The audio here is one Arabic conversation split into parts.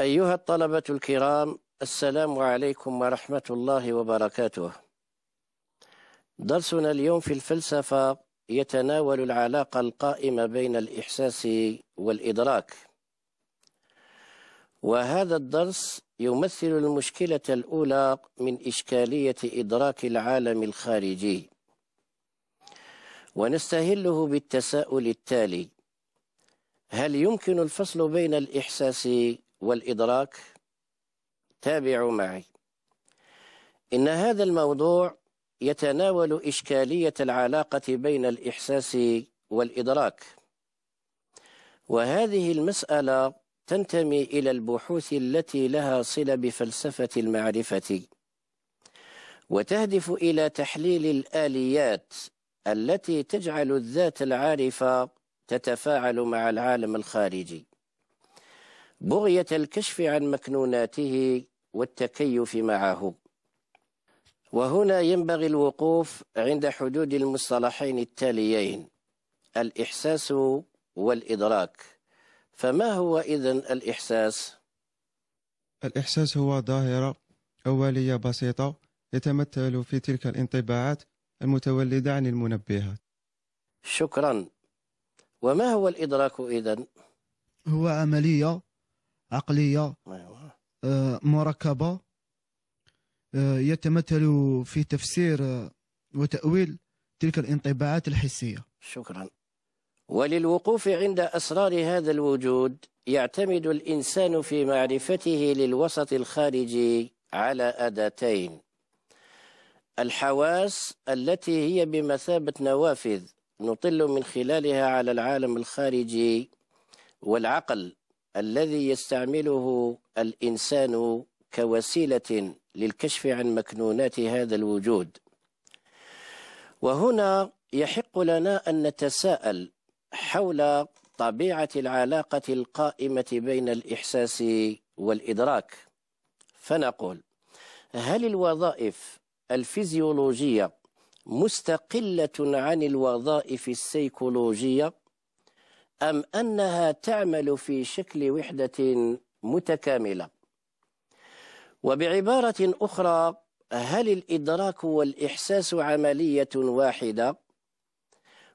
أيها الطلبة الكرام السلام عليكم ورحمة الله وبركاته. درسنا اليوم في الفلسفة يتناول العلاقة القائمة بين الإحساس والإدراك. وهذا الدرس يمثل المشكلة الأولى من إشكالية إدراك العالم الخارجي. ونستهله بالتساؤل التالي: هل يمكن الفصل بين الإحساس والإدراك تابعوا معي إن هذا الموضوع يتناول إشكالية العلاقة بين الإحساس والإدراك وهذه المسألة تنتمي إلى البحوث التي لها صلة بفلسفة المعرفة وتهدف إلى تحليل الآليات التي تجعل الذات العارفة تتفاعل مع العالم الخارجي بغية الكشف عن مكنوناته والتكيف معه وهنا ينبغي الوقوف عند حدود المصطلحين التاليين الإحساس والإدراك فما هو إذا الإحساس؟ الإحساس هو ظاهرة أولية بسيطة يتمثل في تلك الانطباعات المتولدة عن المنبهات شكرا وما هو الإدراك إذا؟ هو عملية عقليه آه، مركبه آه، يتمثل في تفسير آه، وتاويل تلك الانطباعات الحسيه شكرا وللوقوف عند اسرار هذا الوجود يعتمد الانسان في معرفته للوسط الخارجي على اداتين الحواس التي هي بمثابه نوافذ نطل من خلالها على العالم الخارجي والعقل الذي يستعمله الإنسان كوسيلة للكشف عن مكنونات هذا الوجود وهنا يحق لنا أن نتساءل حول طبيعة العلاقة القائمة بين الإحساس والإدراك فنقول هل الوظائف الفيزيولوجية مستقلة عن الوظائف السيكولوجية أم أنها تعمل في شكل وحدة متكاملة وبعبارة أخرى هل الإدراك والإحساس عملية واحدة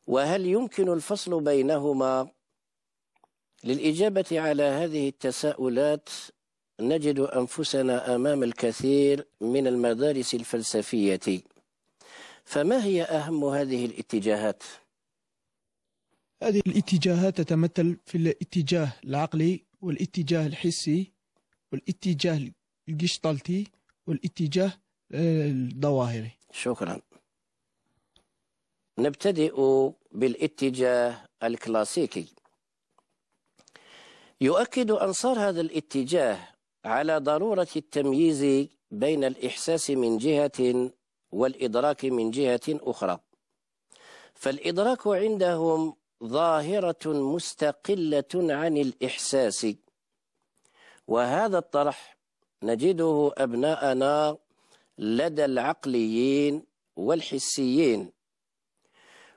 وهل يمكن الفصل بينهما للإجابة على هذه التساؤلات نجد أنفسنا أمام الكثير من المدارس الفلسفية فما هي أهم هذه الاتجاهات؟ هذه الاتجاهات تتمثل في الاتجاه العقلي والاتجاه الحسي والاتجاه الجشتالتي والاتجاه آه، الظواهري شكرا نبتدئ بالاتجاه الكلاسيكي يؤكد انصار هذا الاتجاه على ضروره التمييز بين الاحساس من جهه والادراك من جهه اخرى فالادراك عندهم ظاهرة مستقلة عن الإحساس وهذا الطرح نجده أبناءنا لدى العقليين والحسيين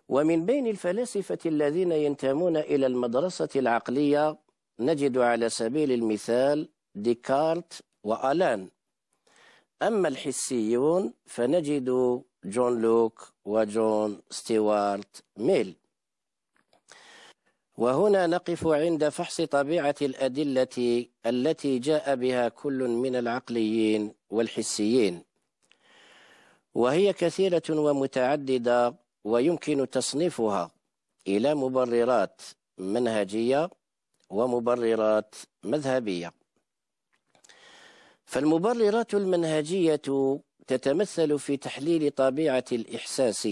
ومن بين الفلاسفة الذين ينتمون إلى المدرسة العقلية نجد على سبيل المثال ديكارت وألان أما الحسيون فنجد جون لوك وجون ستيوارت ميل وهنا نقف عند فحص طبيعة الأدلة التي جاء بها كل من العقليين والحسيين وهي كثيرة ومتعددة ويمكن تصنيفها إلى مبررات منهجية ومبررات مذهبية فالمبررات المنهجية تتمثل في تحليل طبيعة الإحساس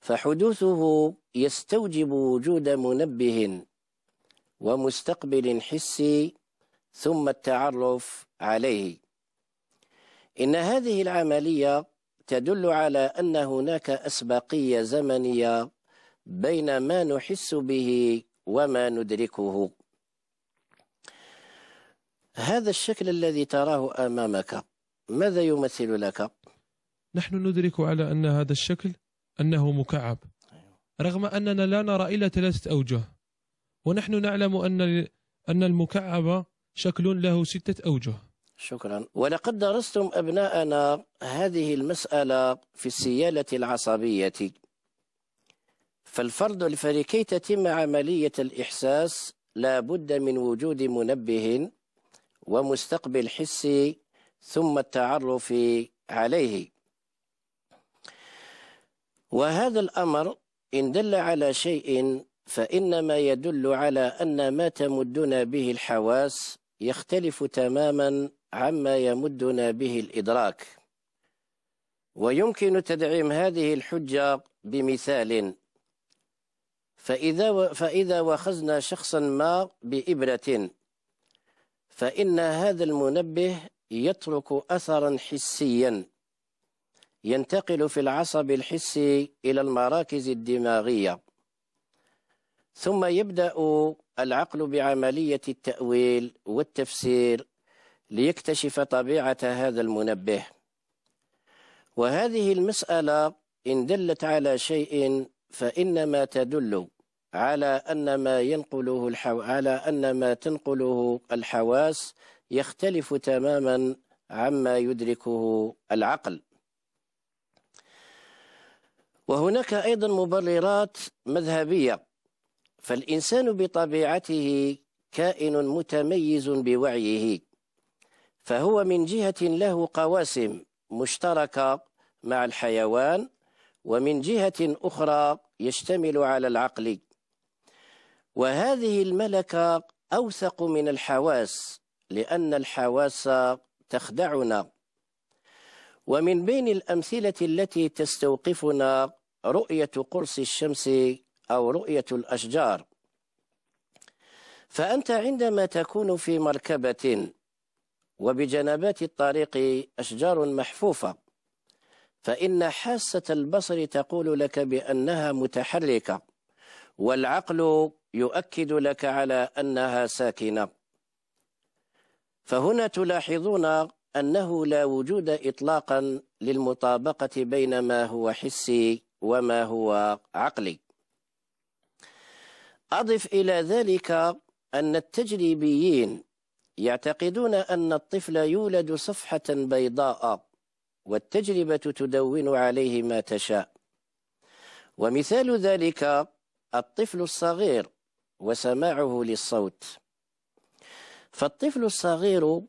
فحدوثه يستوجب وجود منبه ومستقبل حسي ثم التعرف عليه إن هذه العملية تدل على أن هناك أسبقية زمنية بين ما نحس به وما ندركه هذا الشكل الذي تراه أمامك ماذا يمثل لك؟ نحن ندرك على أن هذا الشكل أنه مكعب رغم أننا لا نرى إلا ثلاثة أوجه ونحن نعلم أن أن المكعب شكل له ستة أوجه شكرا ولقد درستم أبناءنا هذه المسألة في السيالة العصبية فالفرد لكي تتم عملية الإحساس لا بد من وجود منبه ومستقبل حسي ثم التعرف عليه وهذا الأمر إن دل على شيء فإنما يدل على أن ما تمدنا به الحواس يختلف تماما عما يمدنا به الإدراك ويمكن تدعيم هذه الحجة بمثال فإذا, فإذا وخزنا شخصا ما بإبرة فإن هذا المنبه يترك أثرا حسيا ينتقل في العصب الحسي إلى المراكز الدماغية ثم يبدأ العقل بعملية التأويل والتفسير ليكتشف طبيعة هذا المنبه وهذه المسألة إن دلت على شيء فإنما تدل على أن ما ينقله الحو... على أن ما تنقله الحواس يختلف تماما عما يدركه العقل وهناك أيضا مبررات مذهبية فالإنسان بطبيعته كائن متميز بوعيه فهو من جهة له قواسم مشتركة مع الحيوان ومن جهة أخرى يشتمل على العقل وهذه الملكة أوثق من الحواس لأن الحواس تخدعنا ومن بين الأمثلة التي تستوقفنا رؤية قرص الشمس أو رؤية الأشجار فأنت عندما تكون في مركبة وبجنبات الطريق أشجار محفوفة فإن حاسة البصر تقول لك بأنها متحركة والعقل يؤكد لك على أنها ساكنة فهنا تلاحظون أنه لا وجود إطلاقا للمطابقة بين ما هو حسي وما هو عقلي أضف إلى ذلك أن التجريبيين يعتقدون أن الطفل يولد صفحة بيضاء والتجربة تدون عليه ما تشاء ومثال ذلك الطفل الصغير وسماعه للصوت فالطفل الصغير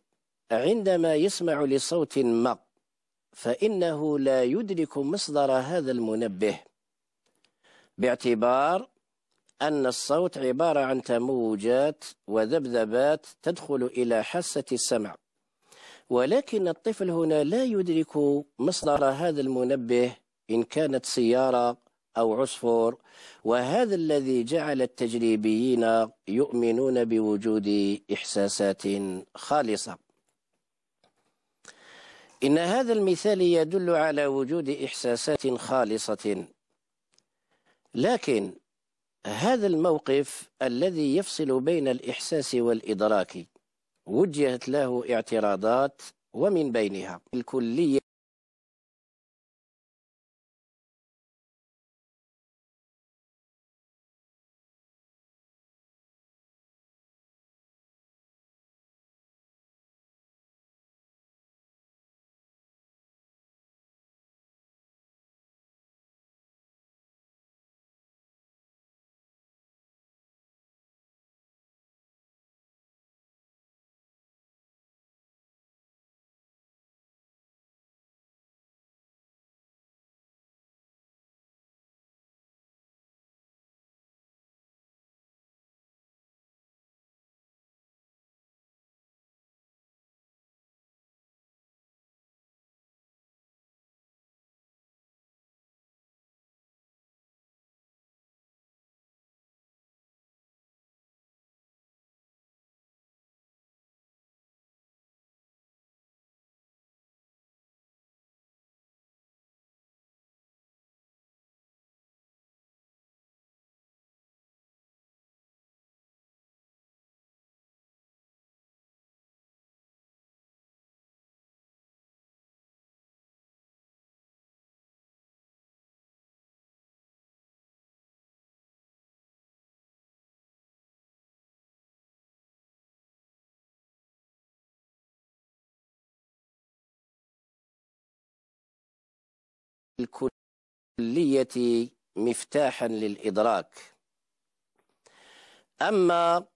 عندما يسمع لصوت ما فإنه لا يدرك مصدر هذا المنبه باعتبار أن الصوت عبارة عن تموجات وذبذبات تدخل إلى حاسة السمع ولكن الطفل هنا لا يدرك مصدر هذا المنبه إن كانت سيارة أو عصفور وهذا الذي جعل التجريبيين يؤمنون بوجود إحساسات خالصة إن هذا المثال يدل على وجود إحساسات خالصة لكن هذا الموقف الذي يفصل بين الإحساس والإدراك وجهت له اعتراضات ومن بينها الكلية الكلية مفتاحا للإدراك أما